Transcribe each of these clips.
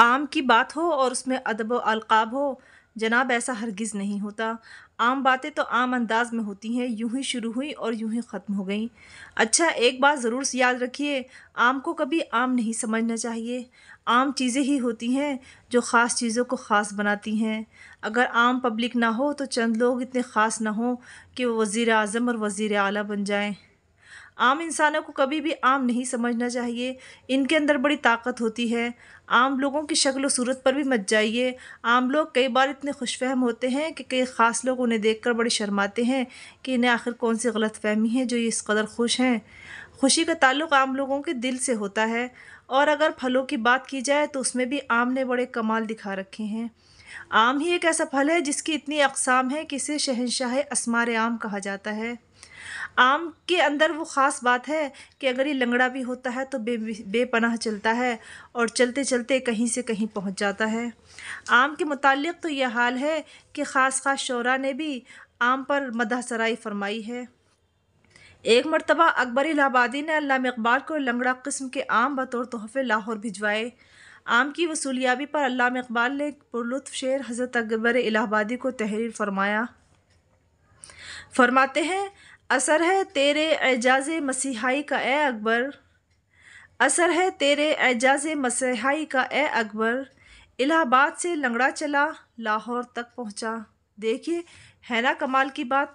आम की बात हो और उसमें अदब अलकाब हो जनाब ऐसा हरगिज़ नहीं होता आम बातें तो आम अंदाज में होती हैं यूं ही शुरू हुई और यूं ही ख़त्म हो गई अच्छा एक बात ज़रूर याद रखिए आम को कभी आम नहीं समझना चाहिए आम चीज़ें ही होती हैं जो ख़ास चीज़ों को ख़ास बनाती हैं अगर आम पब्लिक ना हो तो चंद लोग इतने ख़ास ना हों कि वो वज़ी अज़म और वज़ी अली बन जाएँ आम इंसानों को कभी भी आम नहीं समझना चाहिए इनके अंदर बड़ी ताकत होती है आम लोगों की शक्ल सूरत पर भी मत जाइए आम लोग कई बार इतने खुशफहम होते हैं कि कई ख़ास लोग उन्हें देखकर बड़े शर्माते हैं कि इन्हें आखिर कौन सी गलत फहमी है जो ये इस कदर खुश हैं खुशी का ताल्लुक आम लोगों के दिल से होता है और अगर फलों की बात की जाए तो उसमें भी आम ने बड़े कमाल दिखा रखे हैं आम ही एक ऐसा फल है जिसकी इतनी अकसाम है कि इसे शहनशाह असमार आम कहा जाता है आम के अंदर वो ख़ास बात है कि अगर ये लंगड़ा भी होता है तो बे बेपनाह चलता है और चलते चलते कहीं से कहीं पहुंच जाता है आम के मुतालिक तो यह हाल है कि ख़ास ख़ास शौरा ने भी आम पर मदह सराई फरमाई है एक मरतबा अकबर इलाहाबादी ने अल्लाह इकबाल को लंगड़ा कस्म के आम बतौर तोहफ़े लाहौर भिजवाए आम की वसूलियाबी पर अल्लाह इकबाल ने पुरलुत्फ शेर हज़रत अकबर इलाहाबादी को तहरीर फरमाया फरमाते हैं असर है तेरे एजाज मसीहाई का ए अकबर असर है तेरे एजाज मसीहाई का ए अकबर इलाहाबाद से लंगड़ा चला लाहौर तक पहुंचा देखिए है ना कमाल की बात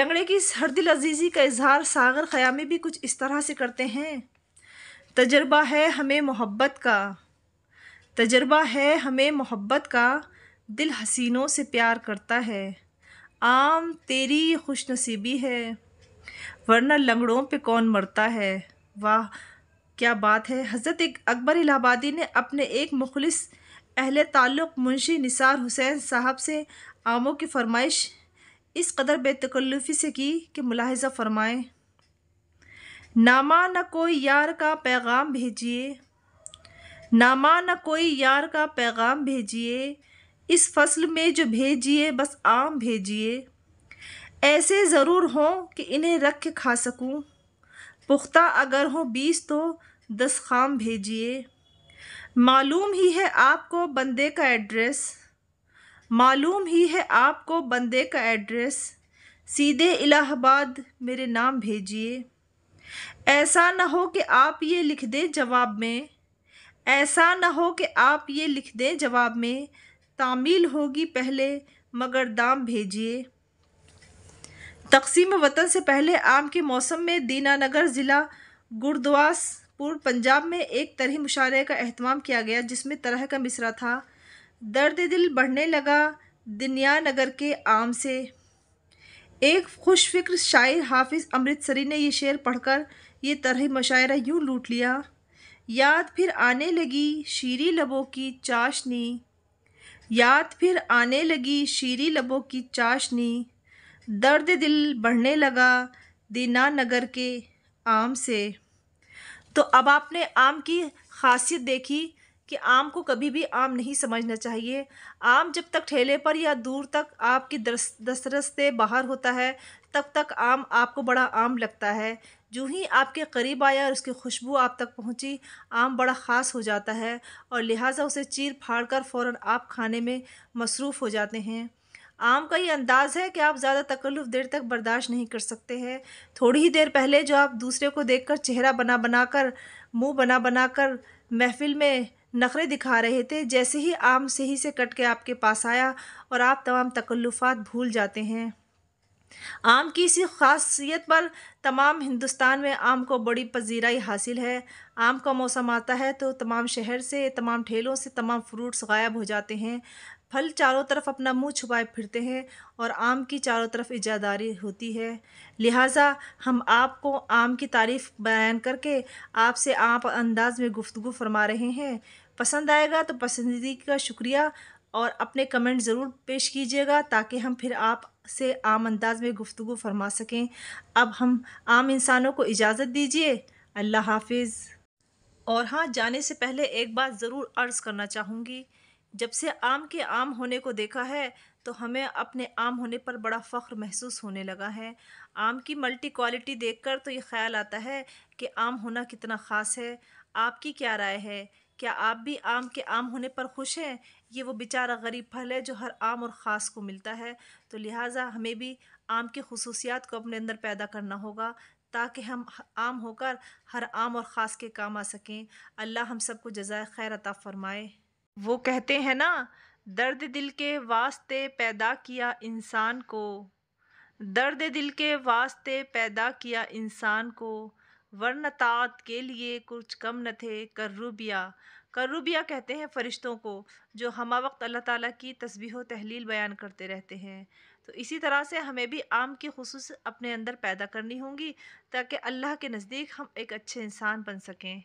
लंगड़े की हरदिल अजीज़ी का इजहार सागर ख़यामी भी कुछ इस तरह से करते हैं तजर्बा है हमें मोहब्बत का तजर्बा है हमें मोहब्बत का दिल हसीनों से प्यार करता है आम तेरी खुशनसीबी है वरना लंगड़ों पे कौन मरता है वाह क्या बात है हज़रत अकबर इलाहाबादी ने अपने एक मुखलिस अहल ताल्लुक़ मुंशी निसार हुसैन साहब से आमों की फरमाइश इस कदर बेतकल्लुफ़ी से की कि मुलाहजा फरमाएं नामा न कोई यार का पैगाम भेजिए नामा न कोई यार का पैगाम भेजिए इस फसल में जो भेजिए बस आम भेजिए ऐसे ज़रूर हों कि इन्हें रख के खा सकूं पुख्ता अगर हो बीस तो दस खाम भेजिए मालूम ही है आपको बंदे का एड्रेस मालूम ही है आपको बंदे का एड्रेस सीधे इलाहाबाद मेरे नाम भेजिए ऐसा ना हो कि आप ये लिख दें जवाब में ऐसा ना हो कि आप ये लिख दें जवाब में तामील होगी पहले मगर दाम भेजिए तकसीम वतन से पहले आम के मौसम में दीनानगर ज़िला गुरद्वासपुर पंजाब में एक तरह मुशारे का अहतमाम किया गया जिसमें तरह का मिसरा था दर्द दिल बढ़ने लगा दिनिया नगर के आम से एक खुश फिक्र शायर हाफिज़ अमृतसरी ने यह शेर पढ़कर ये तरह मुशायरा यूँ लूट लिया याद फिर आने लगी शीरी लबों की चाशनी याद फिर आने लगी शीरी लबों की चाशनी दर्द दिल बढ़ने लगा दीनानगर के आम से तो अब आपने आम की खासियत देखी कि आम को कभी भी आम नहीं समझना चाहिए आम जब तक ठेले पर या दूर तक आपकी दस दस्तरस से बाहर होता है तब तक, तक आम आपको बड़ा आम लगता है जो ही आपके करीब आया और उसकी खुशबू आप तक पहुंची आम बड़ा ख़ास हो जाता है और लिहाजा उसे चीर फाड़ कर फ़ौर आप खाने में मसरूफ़ हो जाते हैं आम का ये अंदाज़ है कि आप ज़्यादा तकल्लुफ़ देर तक बर्दाश्त नहीं कर सकते हैं थोड़ी ही देर पहले जो आप दूसरे को देखकर चेहरा बना बना कर मुँह बना बना कर महफिल में नखरे दिखा रहे थे जैसे ही आम सही से कट के आपके पास आया और आप तमाम तकल्लुफ़ात भूल जाते हैं आम की इसी खासियत पर तमाम हिंदुस्तान में आम को बड़ी पजीराई हासिल है आम का मौसम आता है तो तमाम शहर से तमाम ठेलों से तमाम फ्रूट्स गायब हो जाते हैं फल चारों तरफ अपना मुंह छुपाए फिरते हैं और आम की चारों तरफ इजादारी होती है लिहाजा हम आपको आम की तारीफ़ बयान करके आपसे आप अंदाज में गुफ्तु फरमा रहे हैं पसंद आएगा तो पसंदीदगी का शुक्रिया और अपने कमेंट ज़रूर पेश कीजिएगा ताकि हम फिर आप से आम अंदाज में गुफ्तु फरमा सकें अब हम आम इंसानों को इजाज़त दीजिए अल्लाह हाफिज़ और हाँ जाने से पहले एक बात ज़रूर अर्ज़ करना चाहूँगी जब से आम के आम होने को देखा है तो हमें अपने आम होने पर बड़ा फ़ख्र महसूस होने लगा है आम की मल्टी क्वालिटी देखकर तो ये ख्याल आता है कि आम होना कितना ख़ास है आपकी क्या राय है क्या आप भी आम के आम होने पर खुश हैं ये वो बेचारा गरीब फल है जो हर आम और ख़ास को मिलता है तो लिहाजा हमें भी आम की खसूसियात को अपने अंदर पैदा करना होगा ताकि हम आम होकर हर आम और ख़ास के काम आ सकें अल्लाह हम सबको जजाय खैर अता फ़रमाए वो कहते हैं ना दर्द दिल के वास्ते पैदा किया इंसान को दर्द दिल के वास्ते पैदा किया इंसान को वर्णतात के लिए कुछ कम न थे कर्रुबिया कर्रुबिया कहते हैं फ़रिश्तों को जो हम वक्त अल्लाह ताला की तस्वीर तहलील बयान करते रहते हैं तो इसी तरह से हमें भी आम की खसूस अपने अंदर पैदा करनी होंगी ताकि अल्लाह के नज़दीक हम एक अच्छे इंसान बन सकें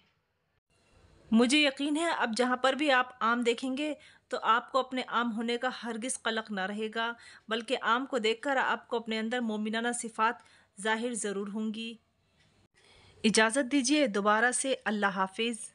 मुझे यकीन है अब जहाँ पर भी आप आम देखेंगे तो आपको अपने आम होने का हरगिज़ कलक ना रहेगा बल्कि आम को देखकर आपको अपने अंदर मोमिनाना सिफात ज़ाहिर ज़रूर होंगी इजाज़त दीजिए दोबारा से अल्लाह हाफिज़